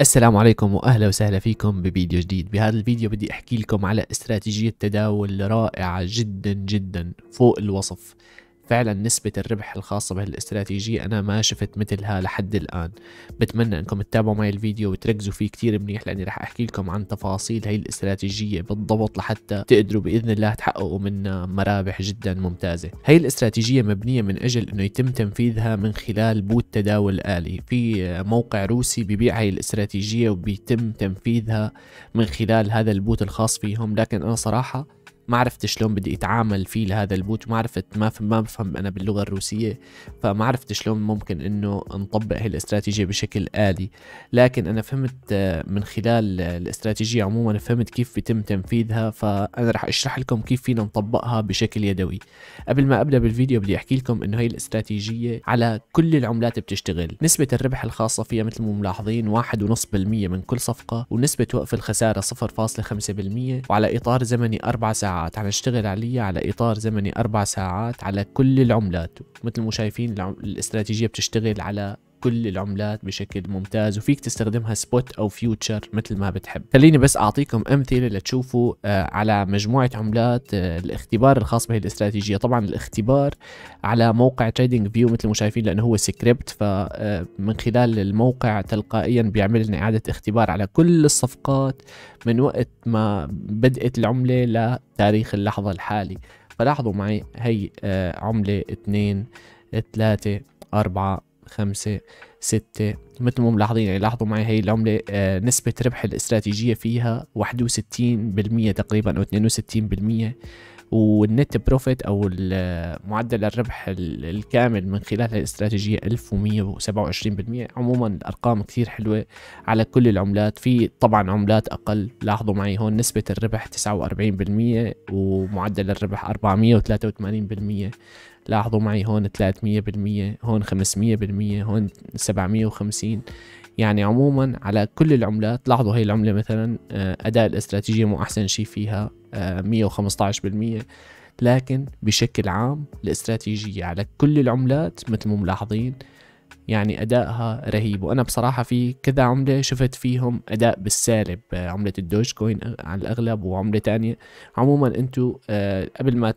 السلام عليكم واهلا وسهلا فيكم بفيديو جديد بهذا الفيديو بدي احكي لكم على استراتيجية تداول رائعة جدا جدا فوق الوصف فعلا نسبة الربح الخاصة بهالاستراتيجية أنا ما شفت مثلها لحد الآن بتمنى أنكم تتابعوا معي الفيديو وتركزوا فيه كتير منيح لأني رح أحكي لكم عن تفاصيل هاي الاستراتيجية بالضبط لحتى تقدروا بإذن الله تحققوا منها مرابح جدا ممتازة هاي الاستراتيجية مبنية من أجل أنه يتم تنفيذها من خلال بوت تداول آلي في موقع روسي ببيع هاي الاستراتيجية وبيتم تنفيذها من خلال هذا البوت الخاص فيهم لكن أنا صراحة ما عرفت شلون بدي اتعامل فيه لهذا البوت ما عرفت ما ما بفهم انا باللغه الروسيه فما عرفت شلون ممكن انه نطبق هالاستراتيجيه بشكل الي لكن انا فهمت آه، من خلال الاستراتيجيه عموما فهمت كيف بيتم تنفيذها فانا رح اشرح لكم كيف فينا نطبقها بشكل يدوي قبل ما ابدا بالفيديو بدي احكي لكم انه هي الاستراتيجيه على كل العملات بتشتغل نسبه الربح الخاصه فيها مثل ما ملاحظين 1.5% من كل صفقه ونسبه وقف الخساره 0.5% وعلى اطار زمني 4 ساعات ساعات نشتغل عليها على إطار زمني أربع ساعات على كل العملات مثل ما شايفين الاستراتيجية بتشتغل على كل العملات بشكل ممتاز وفيك تستخدمها سبوت او فيوتشر مثل ما بتحب خليني بس اعطيكم امثله لتشوفوا آه، على مجموعه عملات آه، الاختبار الخاص بهي الاستراتيجيه طبعا الاختبار على موقع تريدنج فيو مثل ما شايفين لانه هو سكريبت فمن آه، خلال الموقع تلقائيا بيعمل لنا اعاده اختبار على كل الصفقات من وقت ما بدات العمله لتاريخ اللحظه الحالي فلاحظوا معي هي عمله 2 3 4 خمسة ستة مثل ما ملاحظين يعني لاحظوا معي هي العملة آه نسبة ربح الاستراتيجية فيها 61% تقريبا أو 62% والنت بروفيت أو آه، معدل الربح الكامل من خلال الاستراتيجية 1127% عموما الأرقام كثير حلوة على كل العملات في طبعا عملات أقل لاحظوا معي هون نسبة الربح 49% ومعدل الربح 483% لاحظوا معي هون 300% هون 500% هون 750 يعني عموما على كل العملات لاحظوا هي العملة مثلا آه، أداء الاستراتيجية مو أحسن شيء فيها 115% آه، لكن بشكل عام الاستراتيجية على كل العملات مثل ما ملاحظين يعني أدائها رهيب وأنا بصراحة في كذا عملة شفت فيهم أداء بالسالب آه، عملة الدوج كوين على الأغلب وعملة تانية عموما أنتوا قبل ما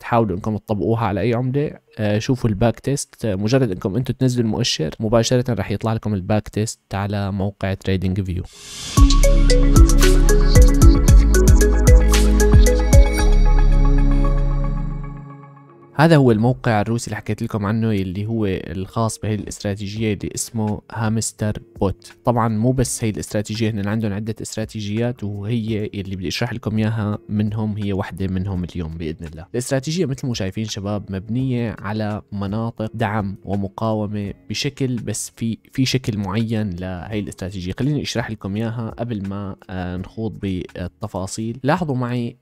تحاولوا انكم تطبقوها على اي عمله آه، شوفوا الباك تيست آه، مجرد انكم انتم تنزلوا المؤشر مباشره رح يطلع لكم الباك تيست على موقع تريدنج فيو هذا هو الموقع الروسي اللي حكيت لكم عنه اللي هو الخاص بهي الاستراتيجية اللي اسمه هامستر بوت طبعا مو بس هي الاستراتيجية هن عندهم عدة استراتيجيات وهي اللي بدي اشرح لكم اياها منهم هي واحدة منهم اليوم باذن الله الاستراتيجية مثل ما شايفين شباب مبنية على مناطق دعم ومقاومة بشكل بس في في شكل معين لهي الاستراتيجية خليني اشرح لكم اياها قبل ما آه، نخوض بالتفاصيل لاحظوا معي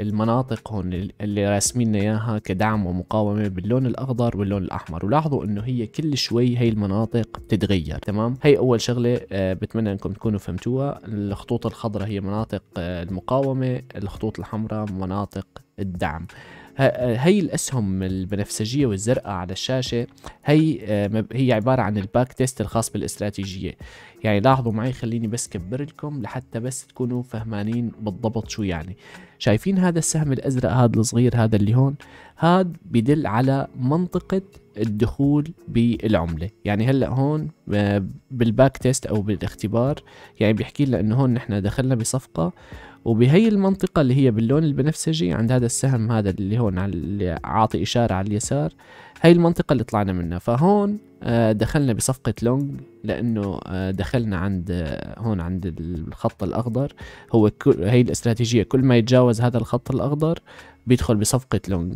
المناطق هون اللي راسمين اياها كدعم مقاومه باللون الاخضر واللون الاحمر ولاحظوا انه هي كل شوي هي المناطق بتتغير تمام هي اول شغله آه، بتمنى انكم تكونوا فهمتوها الخطوط الخضراء هي مناطق آه، المقاومه الخطوط الحمراء مناطق الدعم هي الاسهم البنفسجيه والزرقاء على الشاشه هي آه، هي عباره عن الباك تيست الخاص بالاستراتيجيه يعني لاحظوا معي خليني بس كبر لكم لحتى بس تكونوا فهمانين بالضبط شو يعني شايفين هذا السهم الازرق هذا الصغير هذا اللي هون هذا بدل على منطقه الدخول بالعملة يعني هلأ هون آه، بالباك تيست أو بالاختبار يعني بيحكي لنا أنه هون نحن دخلنا بصفقة وبهي المنطقة اللي هي باللون البنفسجي عند هذا السهم هذا اللي هون على اللي عاطي إشارة على اليسار هاي المنطقة اللي طلعنا منها فهون آه، دخلنا بصفقة لونج لأنه آه، دخلنا عند آه، هون عند الخط الأخضر هو هي الاستراتيجية كل ما يتجاوز هذا الخط الأخضر بيدخل بصفقة لونج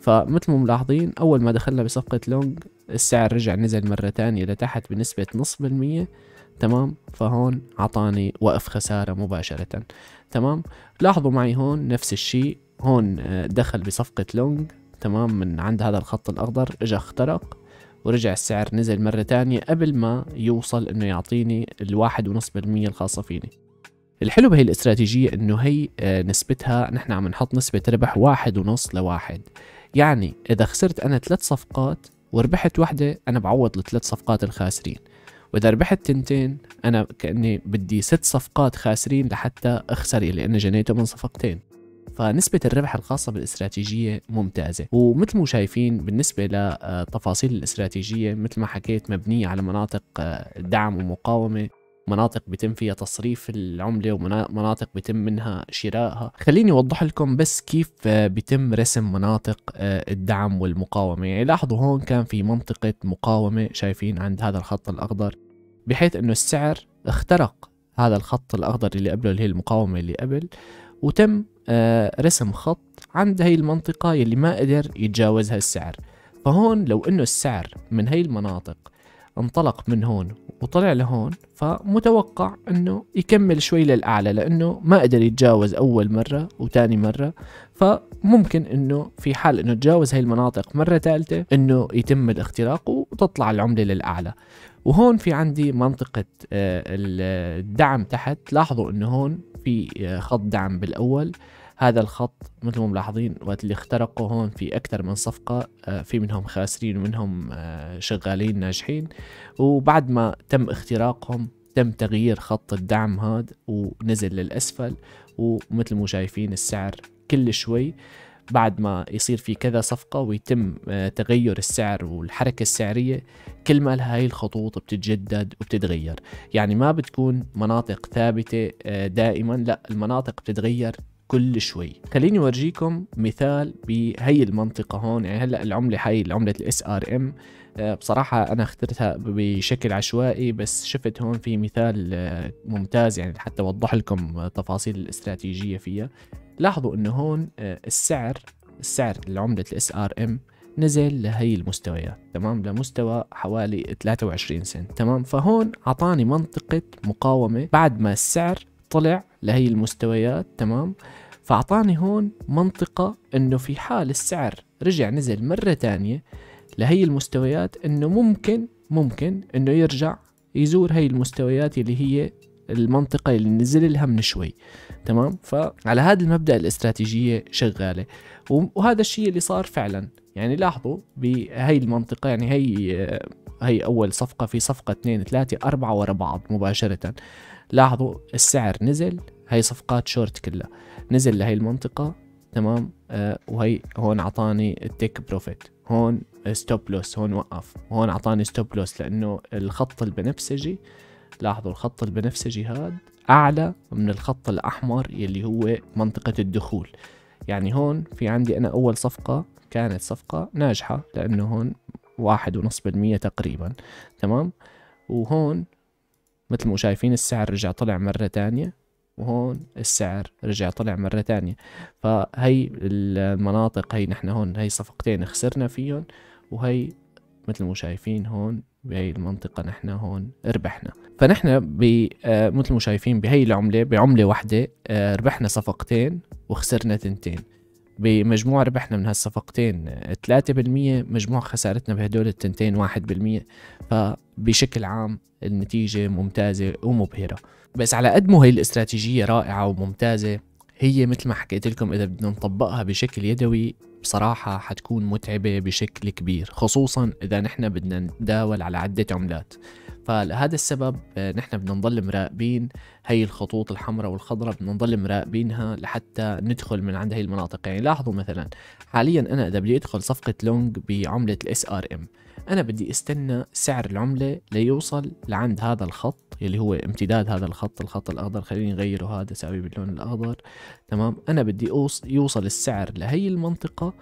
فمثل ما ملاحظين أول ما دخلنا بصفقة لونج السعر رجع نزل مرة تانية لتحت بنسبة نصف بالمية تمام فهون عطاني وقف خسارة مباشرة تمام لاحظوا معي هون نفس الشيء هون آه، دخل بصفقة لونج تمام من عند هذا الخط الأخضر اجى اخترق ورجع السعر نزل مرة تانية قبل ما يوصل انه يعطيني الواحد ونص بالمية الخاصة فيني الحلو بهي الاستراتيجية انه هي آه، نسبتها نحن عم نحط نسبة ربح واحد ونص لواحد يعني اذا خسرت انا ثلاث صفقات وربحت واحدة انا بعوض الثلاث صفقات الخاسرين واذا ربحت تنتين انا كاني بدي ست صفقات خاسرين لحتى اخسر اللي انا جنيته من صفقتين فنسبة الربح الخاصة بالاستراتيجية ممتازة ومثل ما شايفين بالنسبة لتفاصيل آه، الاستراتيجية مثل ما حكيت مبنية على مناطق آه، دعم ومقاومة مناطق بيتم فيها تصريف العملة ومناطق بيتم منها شرائها خليني أوضح لكم بس كيف بيتم رسم مناطق آه، الدعم والمقاومة يعني لاحظوا هون كان في منطقة مقاومة شايفين عند هذا الخط الأخضر بحيث أنه السعر اخترق هذا الخط الأخضر اللي قبله اللي هي المقاومة اللي قبل وتم آه، رسم خط عند هي المنطقة اللي ما قدر يتجاوزها السعر فهون لو أنه السعر من هي المناطق انطلق من هون وطلع لهون فمتوقع انه يكمل شوي للاعلى لانه ما قدر يتجاوز اول مره وثاني مره فممكن انه في حال انه تجاوز هاي المناطق مره ثالثه انه يتم الاختراق وتطلع العمله للاعلى وهون في عندي منطقة آه، الدعم تحت لاحظوا انه هون في آه، خط دعم بالاول هذا الخط مثل ما ملاحظين وقت اللي اخترقوا هون في أكثر من صفقة آه، في منهم خاسرين ومنهم آه، شغالين ناجحين وبعد ما تم اختراقهم تم تغيير خط الدعم هاد ونزل للأسفل ومثل ما شايفين السعر كل شوي بعد ما يصير في كذا صفقة ويتم آه، تغير السعر والحركة السعرية كل ما هاي الخطوط بتتجدد وبتتغير يعني ما بتكون مناطق ثابتة دائما لا المناطق بتتغير كل شوي خليني اورجيكم مثال بهي المنطقه هون يعني هلا العمله هي العمله الاس ار آه، ام بصراحه انا اخترتها بشكل عشوائي بس شفت هون في مثال آه، ممتاز يعني حتى اوضح لكم تفاصيل الاستراتيجيه فيها لاحظوا انه هون آه، السعر السعر لعمله الاس ار ام نزل لهي المستويات تمام لمستوى حوالي 23 سنت تمام فهون اعطاني منطقه مقاومه بعد ما السعر طلع لهي المستويات تمام فأعطاني هون منطقة أنه في حال السعر رجع نزل مرة تانية لهي المستويات أنه ممكن ممكن أنه يرجع يزور هي المستويات اللي هي المنطقة اللي نزل لها من شوي تمام فعلى هذا المبدأ الاستراتيجية شغالة وهذا الشيء اللي صار فعلا يعني لاحظوا بهي المنطقة يعني هي هي أول صفقة في صفقة 2 3 4 ورا بعض مباشرة لاحظوا السعر نزل هاي صفقات شورت كلها نزل لهي المنطقة تمام آه وهي هون عطاني التيك بروفيت هون ستوب لوس هون وقف هون عطاني ستوب لوس لانه الخط البنفسجي لاحظوا الخط البنفسجي هاد اعلى من الخط الاحمر يلي هو منطقة الدخول يعني هون في عندي انا اول صفقة كانت صفقة ناجحة لانه هون واحد ونص بالمية تقريبا تمام وهون مثل ما شايفين السعر رجع طلع مرة تانية وهون السعر رجع طلع مرة تانية فهي المناطق هي نحن هون هي صفقتين خسرنا فيهم وهي مثل ما شايفين هون بهي المنطقة نحن هون ربحنا فنحن ب آه، مثل ما شايفين بهي العملة بعملة واحدة آه، ربحنا صفقتين وخسرنا تنتين بمجموع ربحنا من هالصفقتين 3% مجموع خسارتنا بهدول التنتين 1% فبشكل عام النتيجة ممتازة ومبهرة بس على قد ما هي الاستراتيجية رائعة وممتازة هي مثل ما حكيت لكم إذا بدنا نطبقها بشكل يدوي بصراحة حتكون متعبة بشكل كبير خصوصا إذا نحن بدنا نتداول على عدة عملات فلهذا السبب آه، نحن بدنا نظل مراقبين هي الخطوط الحمراء والخضراء بدنا نظل مراقبينها لحتى ندخل من عند هي المناطق يعني لاحظوا مثلا حاليا أنا إذا بدي أدخل صفقة لونج بعملة الاس ار ام انا بدي استنى سعر العمله ليوصل لعند هذا الخط اللي هو امتداد هذا الخط الخط الاخضر خليني اغيره هذا اسويه باللون الاخضر تمام انا بدي يوصل السعر لهي المنطقه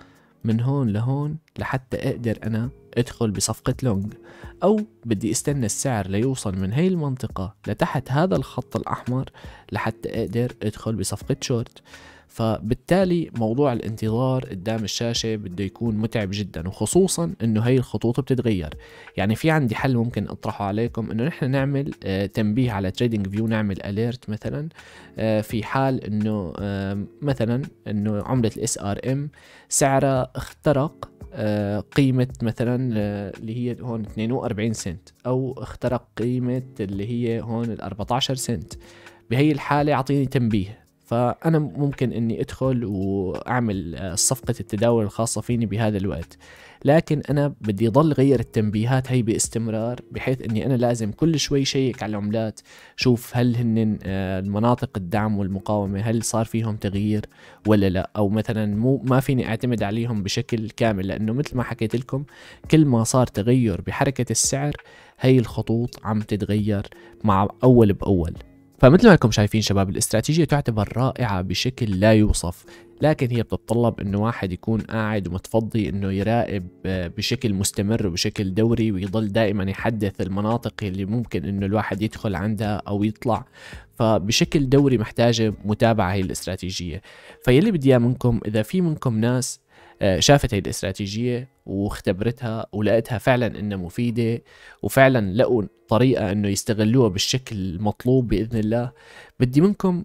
من هون لهون لحتى اقدر انا ادخل بصفقة لونج او بدي استنى السعر ليوصل من هاي المنطقة لتحت هذا الخط الاحمر لحتى اقدر ادخل بصفقة شورت فبالتالي موضوع الانتظار قدام الشاشة بده يكون متعب جدا وخصوصا انه هي الخطوط بتتغير يعني في عندي حل ممكن اطرحه عليكم انه نحن نعمل آه، تنبيه على تريدنج فيو نعمل اليرت مثلا آه، في حال انه آه، مثلا انه عملة الاس ار ام سعرها اخترق قيمة مثلا اللي هي هون 42 سنت أو اخترق قيمة اللي هي هون ال 14 سنت بهي الحالة أعطيني تنبيه فانا ممكن اني ادخل واعمل آه، صفقه التداول الخاصه فيني بهذا الوقت لكن انا بدي ضل غير التنبيهات هي باستمرار بحيث اني انا لازم كل شوي شيك على العملات شوف هل هن آه، المناطق الدعم والمقاومه هل صار فيهم تغيير ولا لا او مثلا مو ما فيني اعتمد عليهم بشكل كامل لانه مثل ما حكيت لكم كل ما صار تغير بحركه السعر هي الخطوط عم تتغير مع اول باول فمثل ما انكم شايفين شباب الاستراتيجيه تعتبر رائعه بشكل لا يوصف لكن هي بتتطلب انه واحد يكون قاعد ومتفضي انه يراقب آه، بشكل مستمر وبشكل دوري ويضل دائما يحدث المناطق اللي ممكن انه الواحد يدخل عندها او يطلع فبشكل دوري محتاجه متابعه هي الاستراتيجيه فيلي بدي اياه منكم اذا في منكم ناس شافت هي الاستراتيجية واختبرتها ولقيتها فعلا انها مفيدة وفعلا لقوا طريقة انه يستغلوها بالشكل المطلوب بإذن الله بدي منكم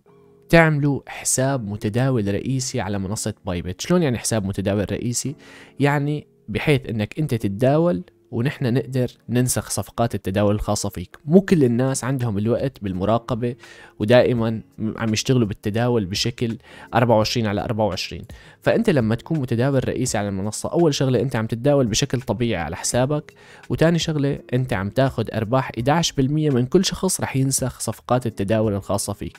تعملوا حساب متداول رئيسي على منصة بايبت شلون يعني حساب متداول رئيسي؟ يعني بحيث انك انت تتداول ونحن نقدر ننسخ صفقات التداول الخاصة فيك مو كل الناس عندهم الوقت بالمراقبة ودائما عم يشتغلوا بالتداول بشكل 24 على 24 فأنت لما تكون متداول رئيسي على المنصة أول شغلة أنت عم تتداول بشكل طبيعي على حسابك وتاني شغلة أنت عم تاخد أرباح 11% من كل شخص رح ينسخ صفقات التداول الخاصة فيك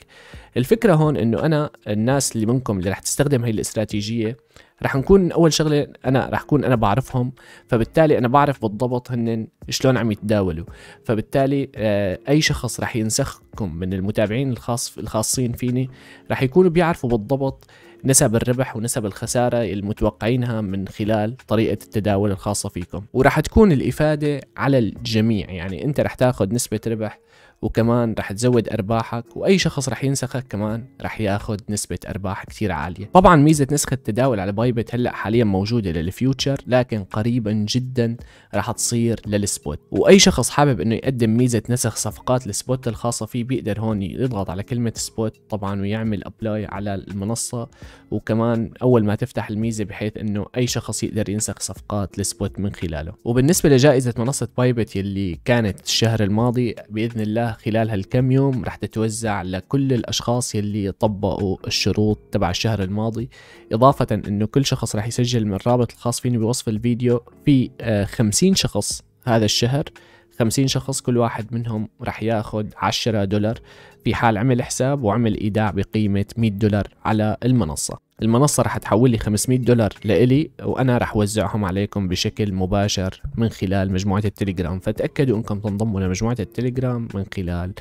الفكرة هون أنه أنا الناس اللي منكم اللي رح تستخدم هي الاستراتيجية رح نكون اول شغله انا رح كون انا بعرفهم فبالتالي انا بعرف بالضبط هن شلون عم يتداولوا فبالتالي آه، اي شخص رح ينسخكم من المتابعين الخاص الخاصين فيني رح يكونوا بيعرفوا بالضبط نسب الربح ونسب الخسارة المتوقعينها من خلال طريقة التداول الخاصة فيكم ورح تكون الإفادة على الجميع يعني أنت رح تاخذ نسبة ربح وكمان رح تزود ارباحك واي شخص رح ينسخك كمان رح ياخذ نسبه ارباح كثير عاليه طبعا ميزه نسخه التداول على بايبت هلا حاليا موجوده للفيوتشر لكن قريبا جدا رح تصير للسبوت واي شخص حابب انه يقدم ميزه نسخ صفقات السبوت الخاصه فيه بيقدر هون يضغط على كلمه سبوت طبعا ويعمل ابلاي على المنصه وكمان اول ما تفتح الميزه بحيث انه اي شخص يقدر ينسخ صفقات السبوت من خلاله وبالنسبه لجائزه منصه بايبت يلي كانت الشهر الماضي باذن الله خلال هالكم يوم رح تتوزع لكل الاشخاص يلي طبقوا الشروط تبع الشهر الماضي اضافه انه كل شخص رح يسجل من الرابط الخاص فيني بوصف الفيديو في 50 آه، شخص هذا الشهر 50 شخص كل واحد منهم رح ياخذ 10 دولار في حال عمل حساب وعمل ايداع بقيمه 100 دولار على المنصه المنصة رح تحول لي 500 دولار لإلي وأنا رح وزعهم عليكم بشكل مباشر من خلال مجموعة التليجرام فتأكدوا أنكم تنضموا لمجموعة التليجرام من خلال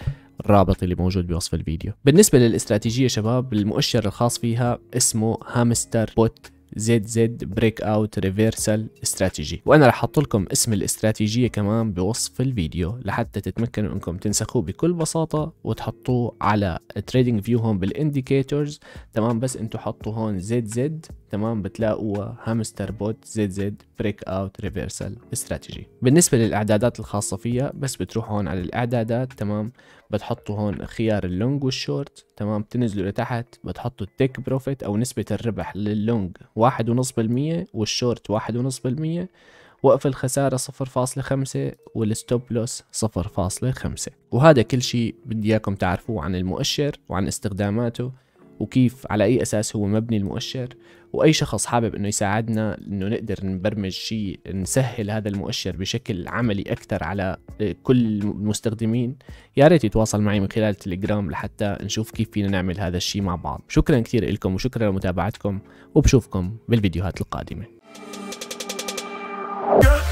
الرابط اللي موجود بوصف الفيديو بالنسبة للاستراتيجية شباب المؤشر الخاص فيها اسمه هامستر بوت زد زد بريك اوت ريفرسال استراتيجي وانا رح احط لكم اسم الاستراتيجيه كمان بوصف الفيديو لحتى تتمكنوا انكم تنسخوه بكل بساطه وتحطوه على تريدنج فيو هون بالانديكيتورز تمام بس انتم حطوا هون زد زد تمام بتلاقوها هامستر بوت زد زد بريك اوت ريفرسال استراتيجي بالنسبة للاعدادات الخاصة فيها بس بتروحوا هون على الاعدادات تمام بتحطوا هون خيار اللونج والشورت تمام بتنزلوا لتحت بتحطوا التيك بروفيت او نسبة الربح لللونج واحد ونص بالمية والشورت واحد ونص بالمية وقف الخسارة 0.5 والستوب لوس 0.5 وهذا كل شيء بدي اياكم تعرفوه عن المؤشر وعن استخداماته وكيف على أي أساس هو مبني المؤشر وأي شخص حابب أنه يساعدنا أنه نقدر نبرمج شيء نسهل هذا المؤشر بشكل عملي أكثر على كل المستخدمين يا ريت يتواصل معي من خلال تليجرام لحتى نشوف كيف فينا نعمل هذا الشيء مع بعض شكرا كثير لكم وشكرا لمتابعتكم وبشوفكم بالفيديوهات القادمة